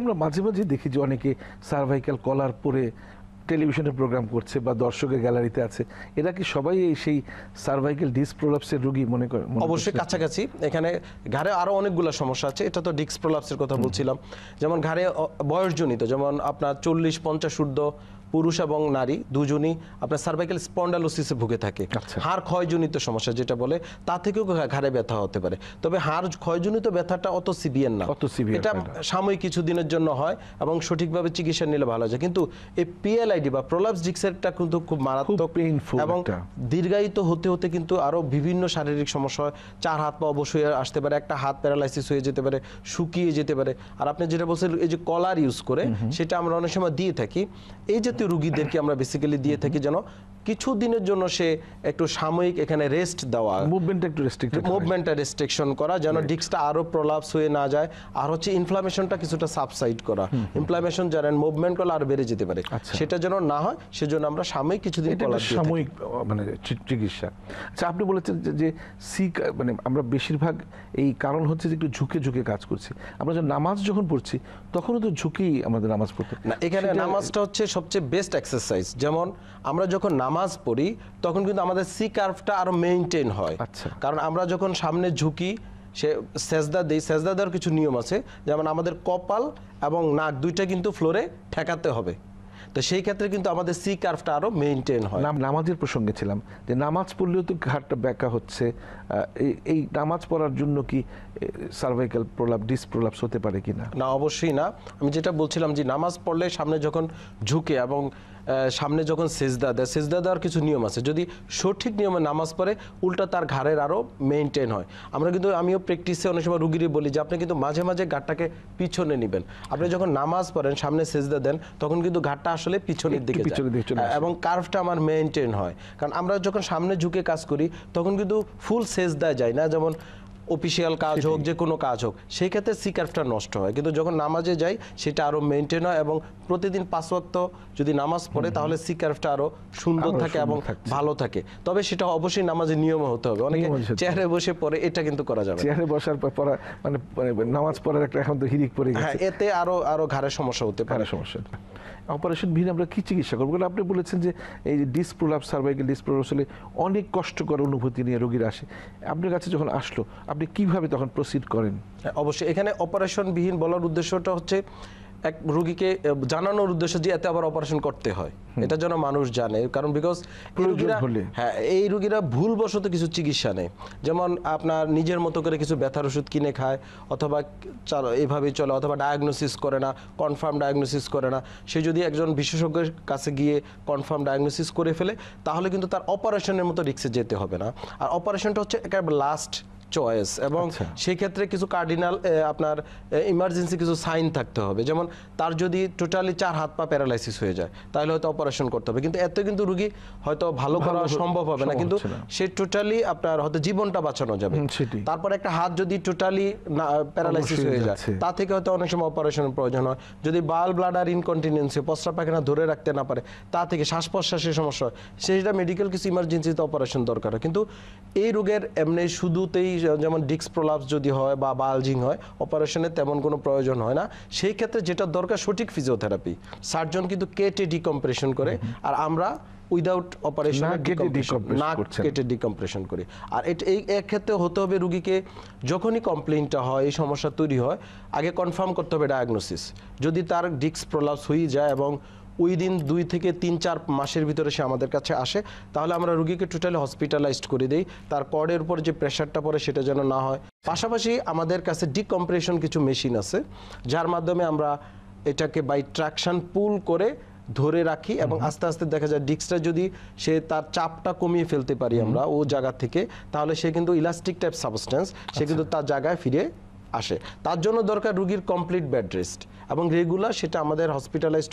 আমরা মাঝে মাঝে দেখি যে অনেকে সার্ভাইকাল কলার পরে টেলিভিশনে প্রোগ্রাম করছে বা দর্শকের গ্যালারিতে আছে এরা কি সবাই এই সেই সার্ভাইকাল ডিসপ্রোলাপসের রোগী মনে করে অবশ্যই কাছাকাছি এখানে ঘাড়ে আরও অনেকগুলো সমস্যা আছে এটা তো ডিস্ক প্রোলাপসের কথা বলছিলাম যেমন ঘাড়ে বয়সজনিত যেমন আপনার চল্লিশ পঞ্চাশ ঊর্ধ্ব পুরুষ এবং নারী দুজনই আপনার সার্ভাইকাল স্পন্ডালোসিসে ভুগে থাকে আচ্ছা। হাড় ক্ষয়জনিত সমস্যা যেটা বলে তা থেকেও ঘাড়ে ব্যথা হতে পারে তবে হাড় ক্ষয়জনিত ব্যথাটা অত সিভিয়ার না অত এটা সাময়িক কিছু দিনের জন্য হয় এবং সঠিকভাবে চিকিৎসা নিলে ভালো যায় কিন্তু এই পিএলআইডি বা প্রলাপস ডিক্সেরটা কিন্তু খুব মারাত্মক এবং দীর্ঘায়িত হতে হতে কিন্তু আরও বিভিন্ন শারীরিক সমস্যা হয় চার হাত পা অবশ্যই আসতে পারে একটা হাত প্যারালাইসিস হয়ে যেতে পারে শুকিয়ে যেতে পারে আর আপনি যেটা বলছেন এই যে কলার ইউজ করে সেটা আমরা অনেক সময় দিয়ে থাকি এই জাতীয় রুগীদেরকে আমরা বেসিক্যালি দিয়ে থাকি যেন কিছু দিনের জন্য সে একটু সাময়িক এখানে রেস্ট দেওয়া মুভমেন্টটা একটু রেস্ট্রিক্ট মুভমেন্টটা রেস্ট্রিকশন করা যেন ডিস্কটা আরও প্রলাপস হয়ে না যায় আর হচ্ছে ইনফ্লামেশনটা কিছুটা সাবসাইড করা ইনফ্লামেশন জানেন মুভমেন্ট করলে আর বেড়ে যেতে পারে আচ্ছা। সেটা যেন না হয় সেজন্য আমরা সাময়িক কিছুদিন সাময়িক মানে চিকিৎসা আচ্ছা আপনি বলেছেন যে সি মানে আমরা বেশিরভাগ এই কারণ হচ্ছে যে একটু ঝুঁকে ঝুঁকে কাজ করছি আমরা যখন নামাজ যখন পড়ছি তখনও তো ঝুঁকি আমাদের নামাজ পড়তে না এখানে নামাজটা হচ্ছে সবচেয়ে বেস্ট এক্সারসাইজ যেমন আমরা যখন নামাজ নামাজ পড়ি তখন কিন্তু আমাদের সি কার্ভটা আরও মেনটেন হয় আচ্ছা কারণ আমরা যখন সামনে ঝুঁকি সে সেজদা দিই সেজদা দেওয়ার কিছু নিয়ম আছে যেমন আমাদের কপাল এবং নাক দুইটা কিন্তু ফ্লোরে ঠেকাতে হবে তো সেই ক্ষেত্রে কিন্তু আমাদের সি কার্ভটা আরও মেনটেন হয় নামাজের প্রসঙ্গে ছিলাম যে নামাজ পড়লেও তো ঘাটটা ব্যাকা হচ্ছে এই নামাজ পড়ার জন্য কি সার্ভাইকাল প্রলাপ ডিস হতে পারে কি না না অবশ্যই না আমি যেটা বলছিলাম যে নামাজ পড়লে সামনে যখন ঝুঁকে এবং সামনে যখন সেজদা দেয় সেজদা দেওয়ার কিছু নিয়ম আছে যদি সঠিক নিয়মে নামাজ পড়ে উল্টা তার ঘাড়ের আরও মেনটেন হয় আমরা কিন্তু আমিও প্র্যাকটিসে অনেক সময় রুগীরই বলি যে আপনি কিন্তু মাঝে মাঝে ঘাটটাকে পিছনে নেবেন আপনি যখন নামাজ পড়েন সামনে সেজদা দেন তখন কিন্তু ঘাটটা আসলে পিছনের দিকে এবং কার্ভটা আমার মেনটেন হয় কারণ আমরা যখন সামনে ঝুঁকে কাজ করি তখন কিন্তু ফুল সেজদা যায় না যেমন অফিসিয়াল কাজ হোক যে কোনো কাজ হোক সেই ক্ষেত্রে সিকারফটা নষ্ট হয় কিন্তু যখন নামাজে যাই সেটা আরও মেনটেন হয় এবং প্রতিদিন পাঁচ ওয়াক্ত যদি নামাজ পড়ে তাহলে সিকারফটা আরও সুন্দর থাকে এবং ভালো থাকে তবে সেটা অবশ্যই নামাজের নিয়ম হতে হবে অনেকে চেয়ারে বসে পড়ে এটা কিন্তু করা যাবে চেয়ারে বসার পর মানে, মানে নামাজ পড়ার একটা এখন তো হিরিক পড়ে গেছে হ্যাঁ, এতে আরও আরও ঘাড়ে সমস্যা হতে পারে সমস্যা অপারেশন ভিন আমরা কি চিকিৎসা করবো কারণ আপনি বলেছেন যে এই ডিসপ্রোলাপ সার্ভাইকেল ডিসপ্রোলাপ হলে অনেক কষ্টকর অনুভূতি নিয়ে রোগীরা আসে আপনার কাছে যখন আসলো আপনি কিভাবে তখন প্রসিড করেন হ্যাঁ, অবশ্যই এখানে অপারেশন বিহীন বলার উদ্দেশ্যটা হচ্ছে এক রুগীকে জানানোর উদ্দেশ্যে যে এতে আবার অপারেশন করতে হয় এটা যেন মানুষ জানে কারণ বিকজ রুগীরা হ্যাঁ এই রুগীরা ভুলবশত কিছু চিকিৎসা নেয় যেমন আপনার নিজের মতো করে কিছু ব্যথার ওষুধ কিনে খায় অথবা চলো এভাবেই চলে অথবা ডায়াগনোসিস করে না কনফার্ম ডায়াগনোসিস করে না সে যদি একজন বিশেষজ্ঞের কাছে গিয়ে কনফার্ম ডায়াগনোসিস করে ফেলে তাহলে কিন্তু তার অপারেশনের মতো রিক্সে যেতে হবে না আর অপারেশনটা হচ্ছে একেবারে লাস্ট চয়েস এবং আচ্ছা। সেক্ষেত্রে কিছু কার্ডিনাল আপনার ইমার্জেন্সি কিছু সাইন থাকতে হবে যেমন তার যদি টোটালি চার হাত পা প্যারালাইসিস হয়ে যায় তাহলে হয়তো অপারেশন করতে হবে কিন্তু এত কিন্তু রুগী হয়তো ভালো করা সম্ভব হবে না কিন্তু সে টোটালি আপনার হয়তো জীবনটা বাঁচানো যাবে তারপর একটা হাত যদি টোটালি প্যারালাইসিস হয়ে যায় তা থেকে হয়তো অনেক সময় অপারেশনের প্রয়োজন হয় যদি বাল ব্লাডার ইনকন্টিনেন্সি পশ্রা পাখানা ধরে রাখতে না পারে তা থেকে শ্বাস প্রশ্বাসের সমস্যা হয় সেটা মেডিকেল কিছু ইমার্জেন্সিতে অপারেশন দরকার হয় কিন্তু এই রোগের এমনি শুধুতেই যেমন ডিক্স প্রলাপস যদি হয় বা বালজিং হয় অপারেশনে তেমন কোনো প্রয়োজন হয় না সেই ক্ষেত্রে যেটা দরকার সঠিক ফিজিওথেরাপি সার্জন কিন্তু কেটে ডিকম্প্রেশন করে আর আমরা উইদাউট অপারেশন না কেটে ডিকম্প্রেশন করি আর এটা এই এক ক্ষেত্রে হতে হবে রুগীকে যখনই কমপ্লেনটা হয় এই সমস্যা তৈরি হয় আগে কনফার্ম করতে হবে ডায়াগনোসিস যদি তার ডিক্স প্রলাপস হয়ে যায় এবং ওই দিন দুই থেকে তিন চার মাসের ভিতরে সে আমাদের কাছে আসে তাহলে আমরা রুগীকে টোটালি হসপিটালাইজড করে দিই তার কডের উপর যে প্রেশারটা পড়ে সেটা যেন না হয় পাশাপাশি আমাদের কাছে ডিকম্প্রেশন কিছু মেশিন আছে যার মাধ্যমে আমরা এটাকে বাই ট্রাকশন পুল করে ধরে রাখি এবং আস্তে আস্তে দেখা যায় ডিস্কটা যদি সে তার চাপটা কমিয়ে ফেলতে পারি আমরা ও জায়গা থেকে তাহলে সে কিন্তু ইলাস্টিক টাইপ সাবস্টেন্স সে আচ্ছা। কিন্তু তার জায়গায় ফিরে আসে তার জন্য দরকার রুগীর কমপ্লিট বেড রেস্ট এবং রেগুলার সেটা আমাদের হসপিটালাইজড